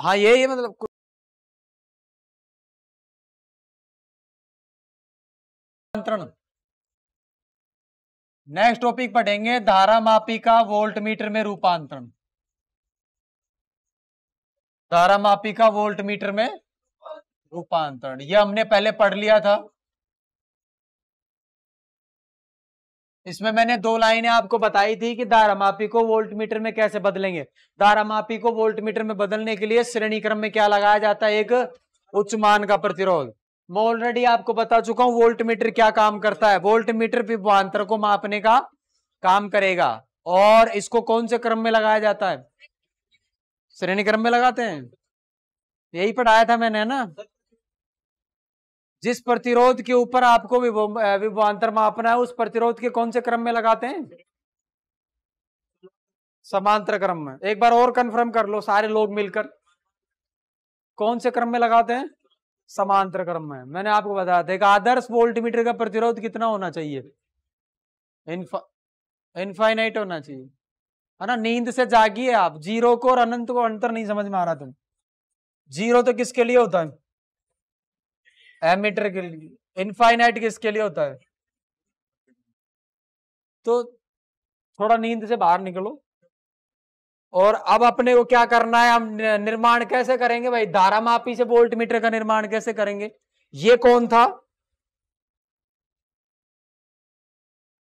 हाँ ये ये मतलब नेक्स्ट टॉपिक पढ़ेंगे धारा मापी का वोल्ट मीटर में रूपांतरण धारा मापी का वोल्ट मीटर में रूपांतरण यह हमने पहले पढ़ लिया था इसमें मैंने दो लाइनें आपको बताई थी कि दारामापी को वोल्ट मीटर में कैसे बदलेंगे दारामापी को वोल्ट मीटर में बदलने के लिए श्रेणी क्रम में क्या लगाया जाता है एक उच्च मान का प्रतिरोध मैं ऑलरेडी आपको बता चुका हूं वोल्ट मीटर क्या काम करता है वोल्ट मीटर विभवान्तर को मापने का काम करेगा और इसको कौन से क्रम में लगाया जाता है श्रेणी क्रम में लगाते हैं यही पढ़ाया था मैंने ना जिस प्रतिरोध के ऊपर आपको विभो विभवान्तर मापना है उस प्रतिरोध के कौन से क्रम में लगाते हैं समांतर क्रम में एक बार और कंफर्म कर लो सारे लोग मिलकर कौन से क्रम में लगाते हैं समांतर क्रम में मैंने आपको बताया था एक आदर्श वोल्टमीटर का प्रतिरोध कितना होना चाहिए इन्फा, होना चाहिए है ना नींद से जागी है आप जीरो को और अनंत को अंतर नहीं समझ में आ रहा तुम जीरो तो किसके लिए होता है एमीटर के लिए इनफाइनाइट किसके लिए होता है तो थोड़ा नींद से बाहर निकलो और अब अपने को क्या करना है हम निर्माण कैसे करेंगे भाई धारा मापी से वोल्ट मीटर का निर्माण कैसे करेंगे ये कौन था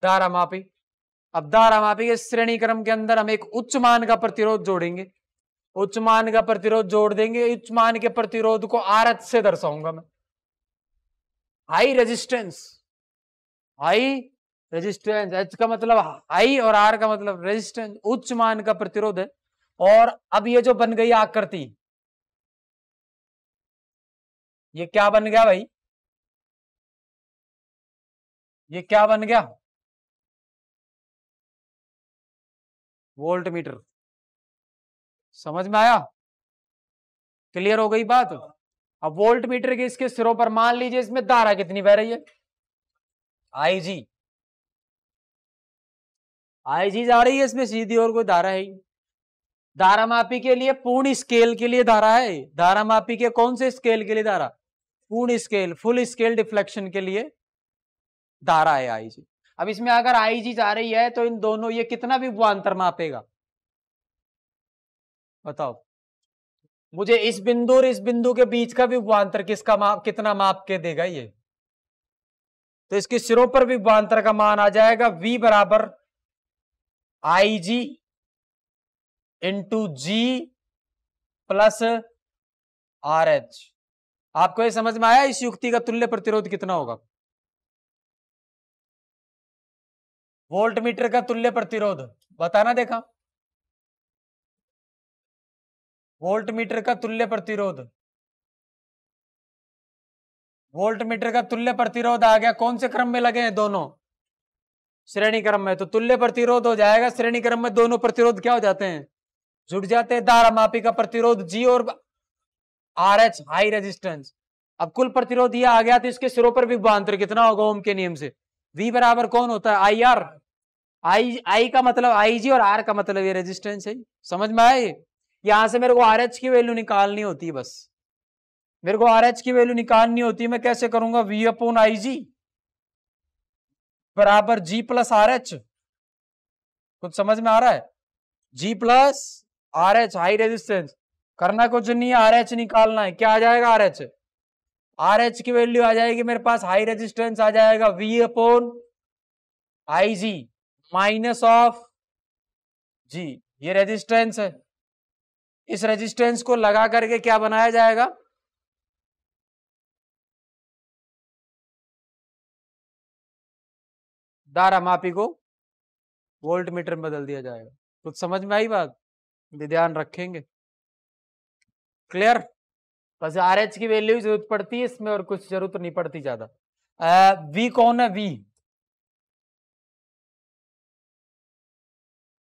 धारा मापी अब धारा मापी के श्रेणी क्रम के अंदर हम एक उच्च मान का प्रतिरोध जोड़ेंगे उच्च मान का प्रतिरोध जोड़ देंगे उच्च मान के प्रतिरोध को आरत से दर्शाऊंगा मैं high resistance high resistance H का मतलब हाई और आर का मतलब रेजिस्टेंस उच्च मान का प्रतिरोध है और अब ये जो बन गई आकृति ये क्या बन गया भाई ये क्या बन गया वोल्ट मीटर समझ में आया क्लियर हो गई बात अब वोल्ट मीटर के इसके सिरों पर मान लीजिए इसमें धारा कितनी बह रही है आई जी आई जी जा रही है इसमें सीधी और कोई धारा है धारा मापी के लिए पूर्ण स्केल के लिए धारा है धारा मापी के कौन से स्केल के लिए धारा पूर्ण स्केल फुल स्केल डिफ्लेक्शन के लिए धारा है आई जी अब इसमें अगर आई जी जा रही है तो इन दोनों ये कितना भी वांतर मापेगा बताओ मुझे इस बिंदु और इस बिंदु के बीच का विभवांतर किसका माप कितना माप के देगा ये तो इसके सिरों पर विभवांतर का मान आ जाएगा v बराबर I G into G plus R H आपको ये समझ में आया इस युक्ति का तुल्य प्रतिरोध कितना होगा वोल्ट मीटर का तुल्य प्रतिरोध बताना देखा वोल्ट मीटर का तुल्य प्रतिरोध वोल्ट मीटर का तुल्य प्रतिरोध आ गया कौन से क्रम में लगे हैं दोनों श्रेणी क्रम में तो तुल्य प्रतिरोध हो जाएगा श्रेणी क्रम में दोनों प्रतिरोध क्या हो जाते हैं जुड़ जाते हैं धारा मापी का प्रतिरोध जी और आर एच हाई रेजिस्टेंस अब कुल प्रतिरोध यह आ गया तो इसके सिरों पर विभांतर कितना होगा ओम के नियम से वी बराबर कौन होता है आई आर आई आई का मतलब आई जी और आर का मतलब ये रेजिस्टेंस है समझ में आए यहां से मेरे को आर एच की वैल्यू निकालनी होती है बस मेरे को आर एच की वैल्यू निकालनी होती है मैं कैसे करूंगा वी अपोन आई जी बराबर जी प्लस आर एच कुछ समझ में आ रहा है G plus R H high resistance करना कुछ नहीं है आर एच निकालना है क्या आ जाएगा आर एच आर एच की वैल्यू आ जाएगी मेरे पास हाई रेजिस्टेंस आ जाएगा V upon I G minus of G ये रेजिस्टेंस है इस रेजिस्टेंस को लगा करके क्या बनाया जाएगा दारा मापी को वोल्ट मीटर में बदल दिया जाएगा कुछ समझ में आई बात ध्यान रखेंगे क्लियर बस आर एच की वैल्यू जरूरत पड़ती है इसमें और कुछ जरूरत नहीं पड़ती ज्यादा वी कौन है वी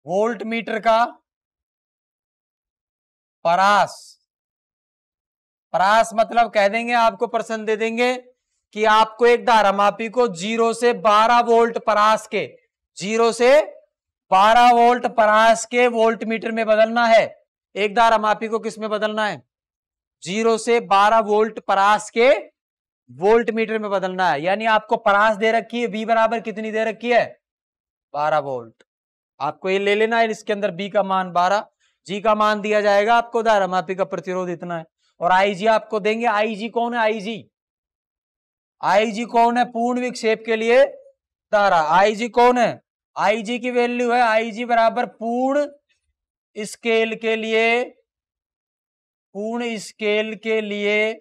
वोल्ट मीटर का परास परास मतलब कह देंगे आपको प्रश्न दे देंगे कि आपको एक मापी को जीरो से बारह वोल्ट परास के जीरो से बारह वोल्ट परास के वोल्ट मीटर में बदलना है एक मापी को किस में बदलना है जीरो से बारह वोल्ट परास के वोल्ट मीटर में बदलना है यानी आपको परास दे रखी है बी बराबर कितनी दे रखी है बारह वोल्ट आपको ये ले लेना है इसके अंदर बी का मान बारह जी का मान दिया जाएगा आपको मापी का प्रतिरोध इतना है और आईजी आपको देंगे आईजी कौन है आईजी आईजी कौन है पूर्ण विक्षेप के लिए धारा आईजी कौन है आईजी की वैल्यू है आईजी बराबर पूर्ण स्केल के लिए पूर्ण स्केल के लिए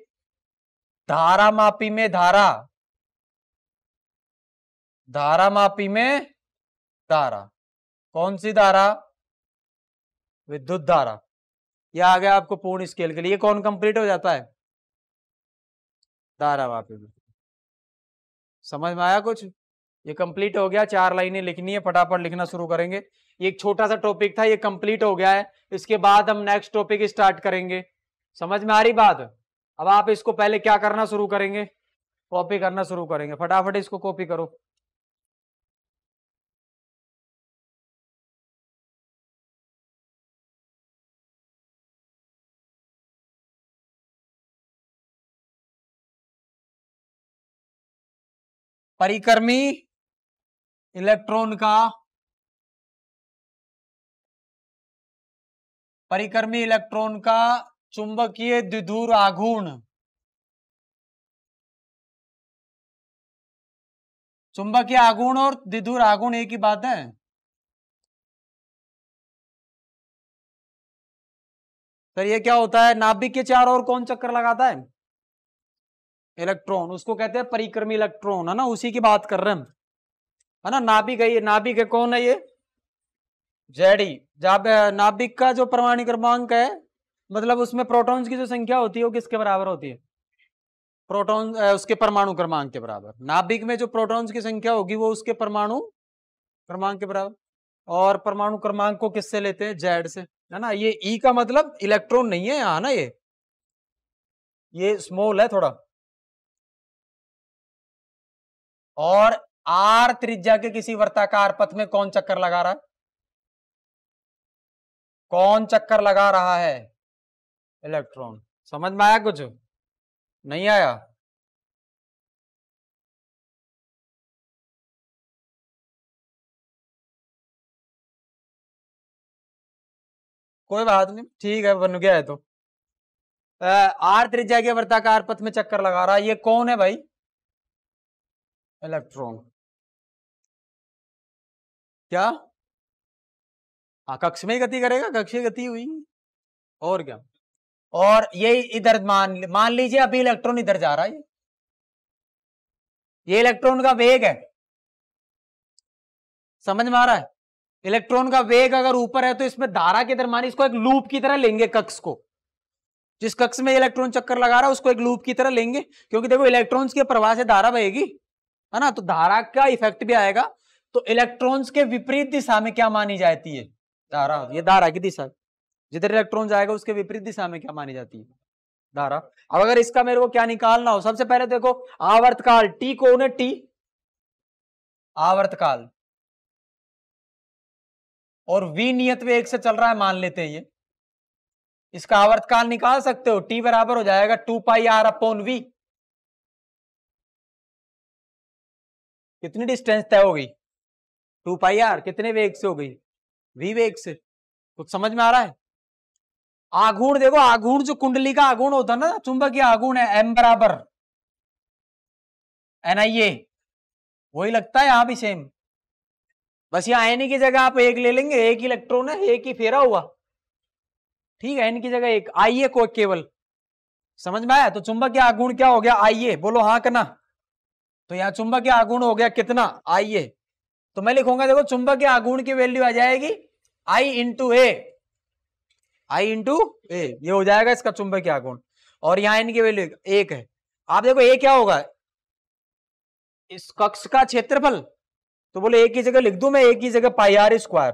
धारा मापी में धारा धारा मापी में धारा कौन सी धारा विद्युत धारा यह आ गया आपको पूर्ण स्केल के लिए कौन कंप्लीट हो जाता है धारावापी में समझ में आया कुछ ये कंप्लीट हो गया चार लाइनें लिखनी है फटाफट लिखना शुरू करेंगे ये एक छोटा सा टॉपिक था ये कंप्लीट हो गया है इसके बाद हम नेक्स्ट टॉपिक स्टार्ट करेंगे समझ में आ रही बात अब आप इसको पहले क्या करना शुरू करेंगे कॉपी करना शुरू करेंगे फटाफट इसको कॉपी करो परिक्रमी इलेक्ट्रॉन का परिक्रमी इलेक्ट्रॉन का चुंबकीय द्विधुर आघूर्ण चुंबकीय आगुण और द्विधुर आगुण एक ही बात है सर तो ये क्या होता है नाभिक के चार और कौन चक्कर लगाता है इलेक्ट्रॉन उसको कहते हैं परिक्रमी इलेक्ट्रॉन है ना उसी की बात कर रहे हैं हम है ना नाभिक है ये नाभिक है कौन है ये जेडी जब नाभिक का जो परमाणु क्रमांक है मतलब उसमें प्रोटॉन्स की जो संख्या होती है वो किसके बराबर होती है प्रोटॉन उसके परमाणु क्रमांक के बराबर नाभिक में जो प्रोटॉन्स की संख्या होगी वो उसके परमाणु क्रमांक के बराबर और परमाणु क्रमांक को किससे लेते हैं जेड से है ना ये ई का मतलब इलेक्ट्रॉन नहीं है यहाँ ना ये ये स्मॉल है थोड़ा और आर त्रिज्या के किसी वर्ताकार पथ में कौन चक्कर लगा रहा है कौन चक्कर लगा रहा है इलेक्ट्रॉन समझ में आया कुछ नहीं आया कोई बात नहीं ठीक है बन गया है तो आर त्रिज्या के वर्ताकार पथ में चक्कर लगा रहा है ये कौन है भाई इलेक्ट्रॉन क्या हाँ कक्ष में ही गति करेगा कक्ष गति हुई और क्या और ये इधर मान मान लीजिए अभी इलेक्ट्रॉन इधर जा रहा है ये इलेक्ट्रॉन का वेग है समझ में आ रहा है इलेक्ट्रॉन का वेग अगर ऊपर है तो इसमें धारा के दरमान इसको एक लूप की तरह लेंगे कक्ष को जिस कक्ष में इलेक्ट्रॉन चक्कर लगा रहा है उसको एक लूप की तरह लेंगे क्योंकि देखो इलेक्ट्रॉन्स के प्रवाह से धारा बहेगी है ना तो धारा का इफेक्ट भी आएगा तो इलेक्ट्रॉन्स के विपरीत दिशा में क्या मानी जाती है धारा ये धारा की दिशा जिधर इलेक्ट्रॉन जाएगा उसके विपरीत दिशा में क्या मानी जाती है धारा अब अगर इसका मेरे को क्या निकालना हो सबसे पहले देखो आवर्तकाल टी कौन है टी आवर्तकाल और वी नियत वेग से चल रहा है मान लेते हैं ये इसका आवर्तकाल निकाल सकते हो टी बराबर हो जाएगा two pi R upon V कितनी डिस्टेंस तय हो गई टू पाई आर कितने वेग से हो गई वी वेग से कुछ समझ में आ रहा है आघूर्ण देखो आघूर्ण जो कुंडली का आघूर्ण होता है ना चुंबकीय आघूर्ण है एम बराबर एन आई ए वही लगता है यहां भी सेम बस यहाँ एन की जगह आप एक ले लेंगे एक इलेक्ट्रॉन है एक ही फेरा हुआ ठीक है एन की जगह एक आइए को केवल समझ में आया तो चुंबक के आगुण क्या हो गया आइए बोलो हाँ करना तो यहाँ चुंबक के आगुण हो गया कितना आइए तो मैं लिखूंगा देखो चुंबक के आगुण की वैल्यू आ जाएगी आई इंटू ए आई इंटू ए ये हो जाएगा इसका चुंबक के आगुण और यहाँ इनकी वैल्यू एक है आप देखो ए क्या होगा इस कक्ष का क्षेत्रफल तो बोलो एक ही जगह लिख दू मैं एक ही जगह पाई आर स्क्वायर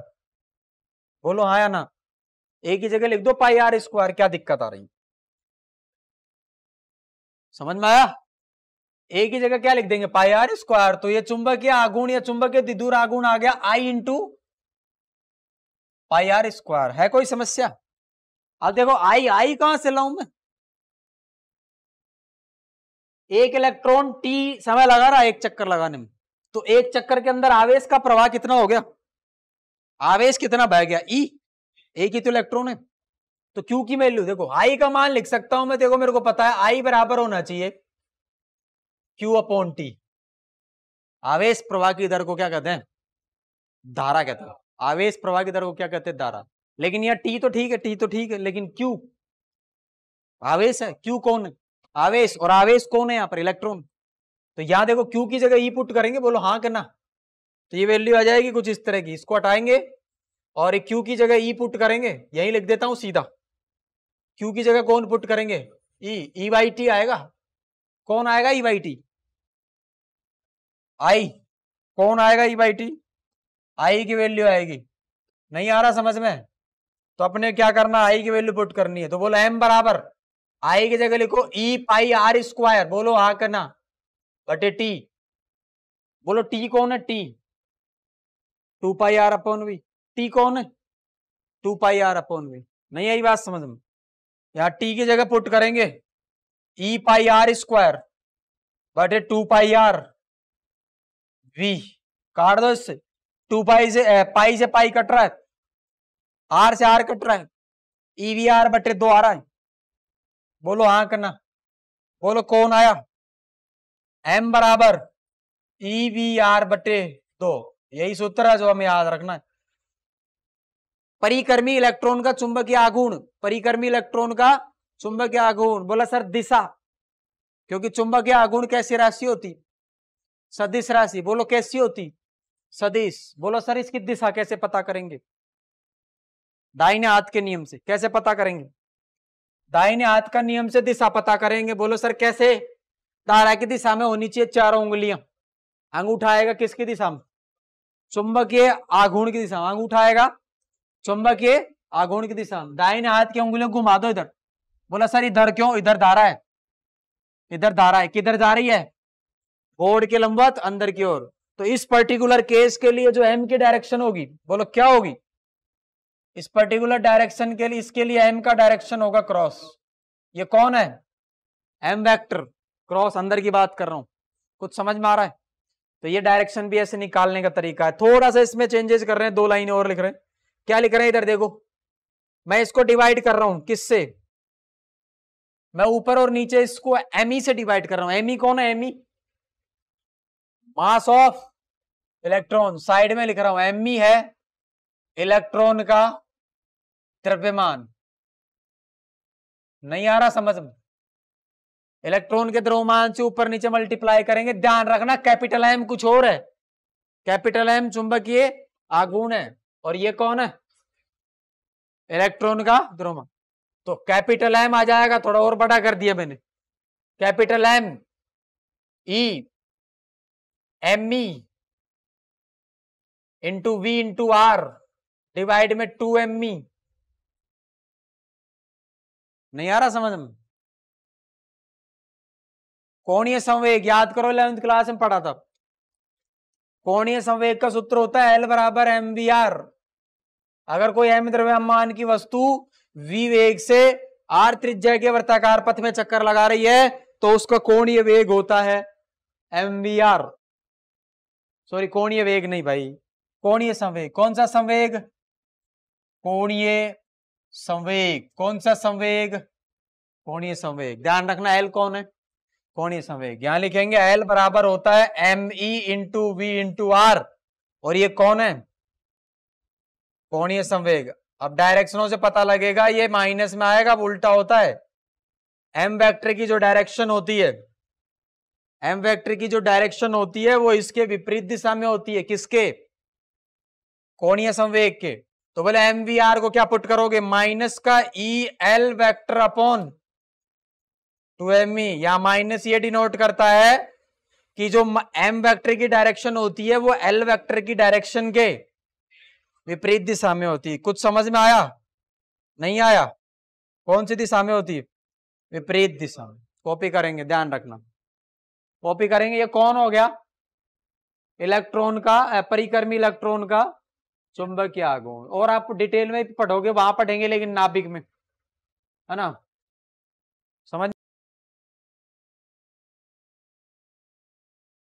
बोलो हाँ या ना एक ही जगह लिख दो पाई आर स्क्वायर क्या दिक्कत आ रही समझ में आया ए की जगह क्या लिख देंगे पाई आर स्क्वायर तो ये या आगुण या के दिदूर आगुण आ गया I into pi R square है कोई समस्या अब देखो आई आई कहां से लाऊ मैं एक इलेक्ट्रॉन टी समय लगा रहा एक चक्कर लगाने में तो एक चक्कर के अंदर आवेश का प्रवाह कितना हो गया आवेश कितना बह गया ई e। एक ही तो इलेक्ट्रॉन है तो क्योंकि मैं लू देखो आई का मान लिख सकता हूं मैं देखो मेरे को पता है आई बराबर होना चाहिए क्यू अपॉन टी आवेश प्रवाह की दर को क्या कहते हैं धारा कहते हैं आवेश प्रवाह की दर को क्या कहते हैं धारा लेकिन यहाँ टी तो ठीक है टी तो ठीक है लेकिन क्यू आवेश है क्यू कौन है आवेश और आवेश कौन है यहाँ पर इलेक्ट्रॉन तो यहाँ देखो क्यू की जगह ई e पुट करेंगे बोलो हाँ करना तो ये वैल्यू आ जाएगी कुछ इस तरह की इसको हटाएंगे और क्यू की जगह ई e पुट करेंगे यही लिख देता हूं सीधा क्यू की जगह कौन पुट करेंगे ई ई वाई टी आएगा कौन आएगा ई वाई टी आई कौन आएगा ई बाई टी आई की वैल्यू आएगी नहीं आ रहा समझ में तो अपने क्या करना आई की वैल्यू पुट करनी है तो बोलो एम बराबर आई की जगह लिखो ई पाई आर स्क्वायर बोलो हा करना बटे टी बोलो टी कौन है T two pi R upon V T कौन है two pi R upon V नहीं आई बात समझ में यहाँ टी की जगह पुट करेंगे ई पाई आर स्क्वायर बटे टू पाई आर वी काट दो इससे टू पाई से पाई से पाई कट रहा है आर से आर कट रहा है ई वी आर बटे दो आ रहा है बोलो हाँ करना बोलो कौन आया एम बराबर ई वी आर बटे दो यही सूत्र है जो हमें याद रखना है परिकर्मी इलेक्ट्रॉन का चुंबकीय आगुण परिकर्मी इलेक्ट्रॉन का चुंबकीय आगुण बोला सर दिशा क्योंकि चुंबकीय आगुण कैसी राशि होती सदिश राशि बोलो कैसी होती सदिश बोलो सर इसकी दिशा कैसे पता करेंगे दाहिने हाथ के नियम से कैसे पता करेंगे दाहिने हाथ का नियम से दिशा पता करेंगे बोलो सर कैसे तारा की दिशा में होनी चाहिए चारों उंगलियां अंगूठा आएगा किसकी दिशा में चुंबकीय आघूर्ण की दिशा में अंगूठा आएगा चुंबकीय आघूर्ण की दिशा में दाहिने हाथ की उंगलियों घुमा दो इधर बोला सर इधर क्यों इधर धारा है इधर धारा है किधर जा रही है बोर्ड के लंबवत तो अंदर की ओर तो इस पर्टिकुलर केस के लिए जो एम की डायरेक्शन होगी बोलो क्या होगी इस पर्टिकुलर डायरेक्शन के लिए इसके लिए एम का डायरेक्शन होगा क्रॉस ये कौन है एम वेक्टर क्रॉस अंदर की बात कर रहा हूं कुछ समझ में आ रहा है तो ये डायरेक्शन भी ऐसे निकालने का तरीका है थोड़ा सा इसमें चेंजेस कर रहे हैं दो लाइन और लिख रहे हैं क्या लिख रहे हैं इधर देखो मैं इसको डिवाइड कर रहा हूं किससे मैं ऊपर और नीचे इसको एमई e से डिवाइड कर रहा हूं एमई e कौन है M E mass of electron side में लिख रहा हूं एम ई e है इलेक्ट्रॉन का द्रव्यमान नहीं आ रहा समझ में इलेक्ट्रॉन के द्रव्यमान से ऊपर नीचे मल्टीप्लाई करेंगे ध्यान रखना कैपिटल एम कुछ और है कैपिटल एम चुंबकीय आगुण है और ये कौन है इलेक्ट्रॉन का द्रव्यमान तो कैपिटल एम आ जाएगा थोड़ा और बड़ा कर दिया मैंने capital M E M E into V into R divide में टू एम ई नहीं आ रहा समझ में कोणीय संवेग याद करो इलेवेंथ क्लास में पढ़ा था कोणीय संवेग का सूत्र होता है एल बराबर एम वी आर अगर कोई एम द्रव्यमान की वस्तु वी वेग से आर त्रिज्या के वर्ताकार पथ में चक्कर लगा रही है तो उसका कोणीय वेग होता है एम वी आर सॉरी कोणीय वेग नहीं भाई कोणीय संवेग कौन सा संवेग कोणीय संवेग कौन सा संवेग कोणीय संवेग ध्यान रखना एल कौन है कोणीय संवेग यहां लिखेंगे एल बराबर होता है M E into V into R और ये कौन है कोणीय संवेग अब डायरेक्शनों से पता लगेगा ये माइनस में आएगा उल्टा होता है एम वेक्टर की जो डायरेक्शन होती है एम वेक्टर की जो डायरेक्शन होती है वो इसके विपरीत दिशा में होती है किसके कोणीय संवेग के तो बोले एम वी आर को क्या पुट करोगे माइनस का E L vector upon two M E या माइनस ये डिनोट करता है कि जो एम वेक्टर की डायरेक्शन होती है वो एल वेक्टर की डायरेक्शन के विपरीत दिशा में होती है कुछ समझ में आया नहीं आया कौन सी दिशा में होती है विपरीत दिशा में कॉपी करेंगे ध्यान रखना कॉपी करेंगे ये कौन हो गया इलेक्ट्रॉन का परिकर्मी इलेक्ट्रॉन का चुंबक आघूर्ण और आप डिटेल में पढ़ोगे वहां पढ़ेंगे लेकिन नाभिक में है ना समझ